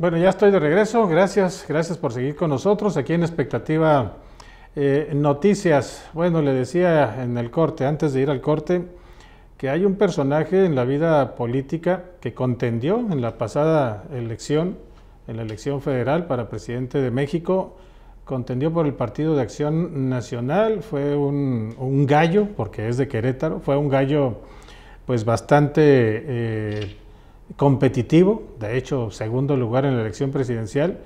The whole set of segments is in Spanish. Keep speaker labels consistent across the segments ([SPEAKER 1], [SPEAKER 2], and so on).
[SPEAKER 1] Bueno, ya estoy de regreso. Gracias, gracias por seguir con nosotros aquí en Expectativa eh, Noticias. Bueno, le decía en el corte, antes de ir al corte, que hay un personaje en la vida política que contendió en la pasada elección, en la elección federal para presidente de México, contendió por el Partido de Acción Nacional, fue un, gallo, porque es de Querétaro, fue un gallo pues bastante eh, competitivo, de hecho segundo lugar en la elección presidencial,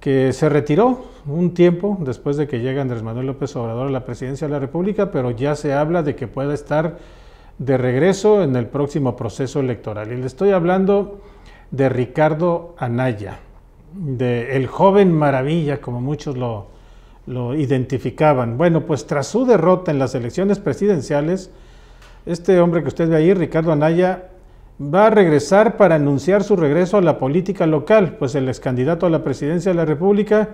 [SPEAKER 1] que se retiró un tiempo después de que llega Andrés Manuel López Obrador a la presidencia de la República, pero ya se habla de que pueda estar de regreso en el próximo proceso electoral. Y le estoy hablando de Ricardo Anaya, de el joven maravilla, como muchos lo, lo identificaban. Bueno, pues tras su derrota en las elecciones presidenciales, este hombre que usted ve ahí, Ricardo Anaya, va a regresar para anunciar su regreso a la política local, pues el ex candidato a la presidencia de la República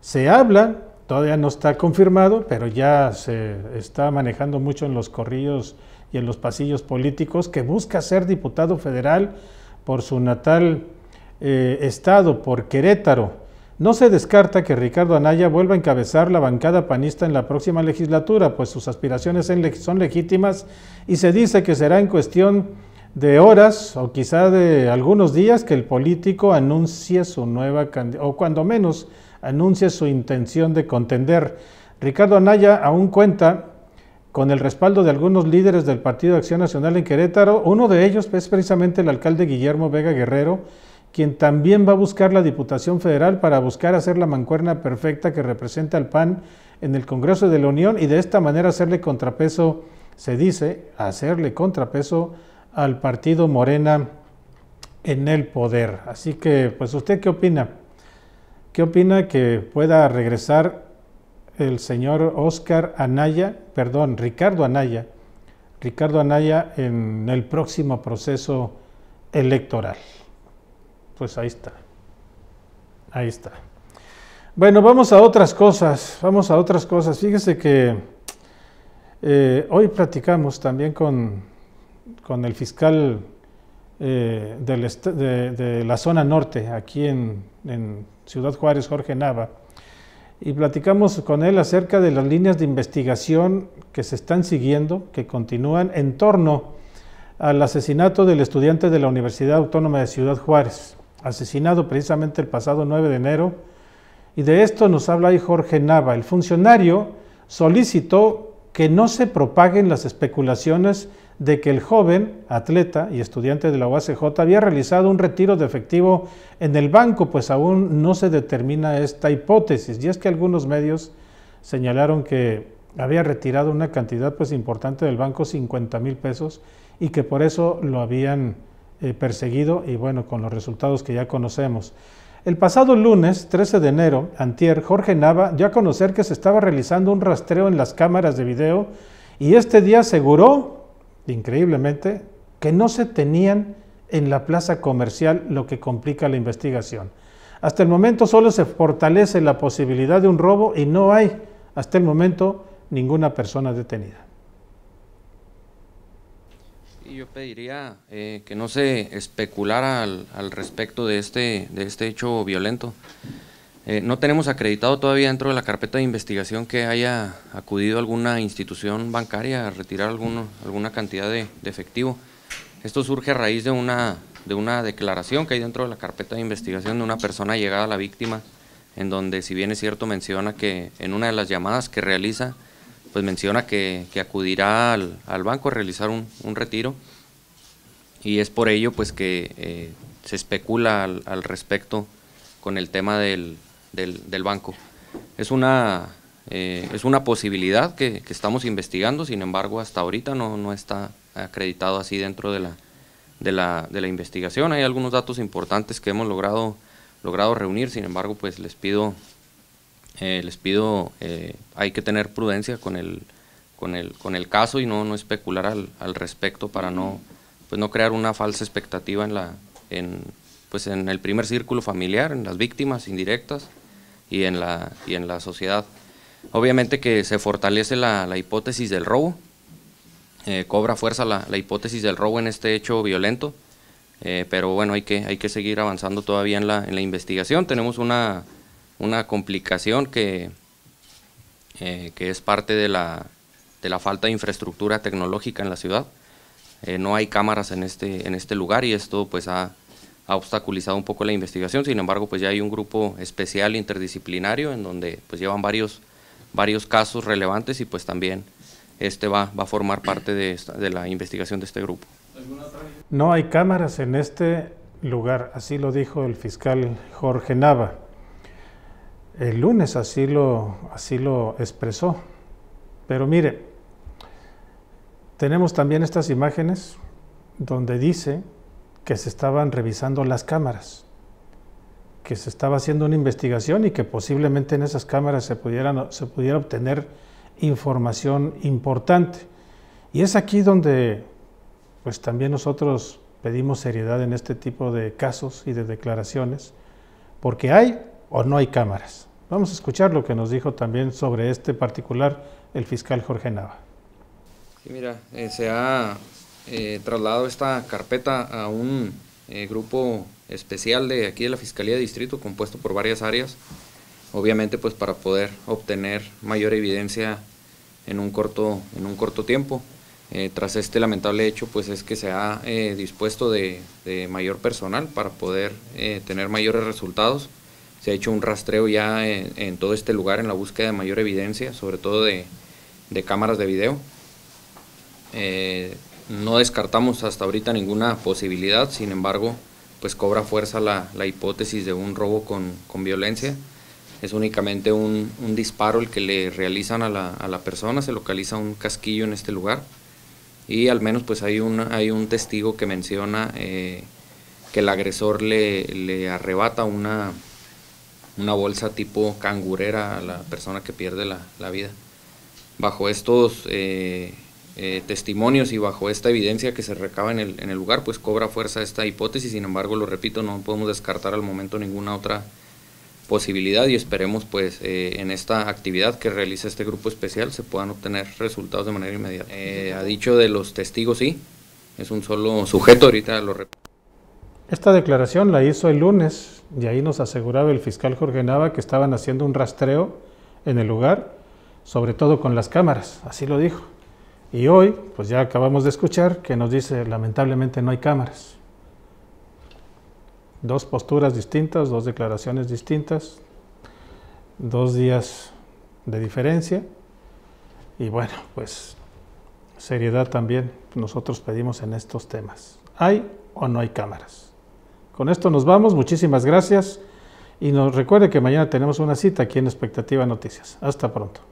[SPEAKER 1] se habla, todavía no está confirmado, pero ya se está manejando mucho en los corrillos y en los pasillos políticos, que busca ser diputado federal por su natal eh, estado, por Querétaro. No se descarta que Ricardo Anaya vuelva a encabezar la bancada panista en la próxima legislatura, pues sus aspiraciones son legítimas y se dice que será en cuestión de horas o quizá de algunos días que el político anuncie su nueva o cuando menos anuncie su intención de contender. Ricardo Anaya aún cuenta con el respaldo de algunos líderes del Partido de Acción Nacional en Querétaro. Uno de ellos es precisamente el alcalde Guillermo Vega Guerrero, quien también va a buscar la Diputación Federal para buscar hacer la mancuerna perfecta que representa al PAN en el Congreso de la Unión y de esta manera hacerle contrapeso, se dice, hacerle contrapeso al partido Morena en el poder. Así que, pues, ¿usted qué opina? ¿Qué opina que pueda regresar el señor Oscar Anaya, perdón, Ricardo Anaya, Ricardo Anaya en el próximo proceso electoral? Pues ahí está. Ahí está. Bueno, vamos a otras cosas, vamos a otras cosas. Fíjese que eh, hoy platicamos también con con el fiscal eh, de, la zona norte, aquí en, en Ciudad Juárez, Jorge Nava, y platicamos con él acerca de las líneas de investigación que se están siguiendo, que continúan en torno al asesinato del estudiante de la Universidad Autónoma de Ciudad Juárez, asesinado precisamente el pasado 9 de enero. Y de esto nos habla ahí Jorge Nava. El funcionario solicitó que no se propaguen las especulaciones de que el joven atleta y estudiante de la UACJ había realizado un retiro de efectivo en el banco, pues aún no se determina esta hipótesis. Y es que algunos medios señalaron que había retirado una cantidad pues importante del banco, 50 mil pesos, y que por eso lo habían eh, perseguido y bueno, con los resultados que ya conocemos. El pasado lunes, 13 de enero, Antier, Jorge Nava dio a conocer que se estaba realizando un rastreo en las cámaras de video y este día aseguró, increíblemente, que no se tenían en la plaza comercial, lo que complica la investigación. Hasta el momento solo se fortalece la posibilidad de un robo y no hay, hasta el momento, ninguna persona detenida.
[SPEAKER 2] Y yo pediría eh, que no se especulara al, respecto de este, de este hecho violento. Eh, no tenemos acreditado todavía dentro de la carpeta de investigación que haya acudido alguna institución bancaria a retirar alguna cantidad de, efectivo. Esto surge a raíz de una, de una declaración que hay dentro de la carpeta de investigación de una persona llegada a la víctima, en donde si bien es cierto menciona que en una de las llamadas que realiza pues menciona que, acudirá al, banco a realizar un, retiro y es por ello pues que eh, se especula al, respecto con el tema del, banco. Es una, eh, es una posibilidad que, estamos investigando, sin embargo hasta ahorita no, está acreditado así dentro de la, de la, de la investigación. Hay algunos datos importantes que hemos logrado, logrado reunir, sin embargo pues les pido eh, les pido, eh, hay que tener prudencia con el, con el, con el caso y no, no especular al, al respecto para no, pues no crear una falsa expectativa en, la, en, pues en el primer círculo familiar, en las víctimas indirectas y en la, y en la sociedad. Obviamente que se fortalece la, la hipótesis del robo, eh, cobra fuerza la, la, hipótesis del robo en este hecho violento, pero bueno, hay que, hay que seguir avanzando todavía en la, en la investigación. Tenemos una una complicación que, eh, que es parte de la, de la, falta de infraestructura tecnológica en la ciudad. Eh, no hay cámaras en este, en este lugar y esto pues ha, obstaculizado un poco la investigación. Sin embargo, pues ya hay un grupo especial interdisciplinario en donde pues llevan varios, varios casos relevantes y pues también este va, va a formar parte de, de la investigación de este grupo.
[SPEAKER 1] No hay cámaras en este lugar, así lo dijo el fiscal Jorge Nava. El lunes así lo, así lo expresó. Pero mire, tenemos también estas imágenes donde dice que se estaban revisando las cámaras, que se estaba haciendo una investigación y que posiblemente en esas cámaras se, se pudiera obtener información importante. Y es aquí donde pues también nosotros pedimos seriedad en este tipo de casos y de declaraciones, porque hay o no hay cámaras. Vamos a escuchar lo que nos dijo también sobre este particular el fiscal Jorge Nava.
[SPEAKER 2] Sí, mira, eh, se ha eh, trasladado esta carpeta a un eh, grupo especial de aquí de la Fiscalía de Distrito, compuesto por varias áreas, obviamente pues para poder obtener mayor evidencia en un corto, en un corto tiempo. tras este lamentable hecho, pues es que se ha dispuesto de, mayor personal para poder tener mayores resultados se ha hecho un rastreo ya en, todo este lugar en la búsqueda de mayor evidencia, sobre todo de, cámaras de video. Eh, no descartamos hasta ahorita ninguna posibilidad, sin embargo, pues cobra fuerza la, hipótesis de un robo con, con violencia. Es únicamente un, disparo el que le realizan a la, a la, persona, se localiza un casquillo en este lugar y al menos pues hay un, hay un testigo que menciona eh, que el agresor le, le arrebata una, una bolsa tipo cangurera a la persona que pierde la, vida. Bajo estos eh, eh, testimonios y bajo esta evidencia que se recaba en el, lugar, pues cobra fuerza esta hipótesis, sin embargo, lo repito, no podemos descartar al momento ninguna otra posibilidad y esperemos pues eh, en esta actividad que realiza este grupo especial se puedan obtener resultados de manera inmediata. ha dicho de los testigos sí, es un solo sujeto, ahorita lo repito.
[SPEAKER 1] Esta declaración la hizo el lunes y ahí nos aseguraba el fiscal Jorge Nava que estaban haciendo un rastreo en el lugar, sobre todo con las cámaras, así lo dijo. Y hoy, pues ya acabamos de escuchar que nos dice lamentablemente no hay cámaras. Dos posturas distintas, dos declaraciones distintas, dos días de diferencia. Y bueno, pues seriedad también nosotros pedimos en estos temas. ¿Hay o no hay cámaras? Con esto nos vamos, muchísimas gracias y nos recuerde que mañana tenemos una cita aquí en Expectativa Noticias. Hasta pronto.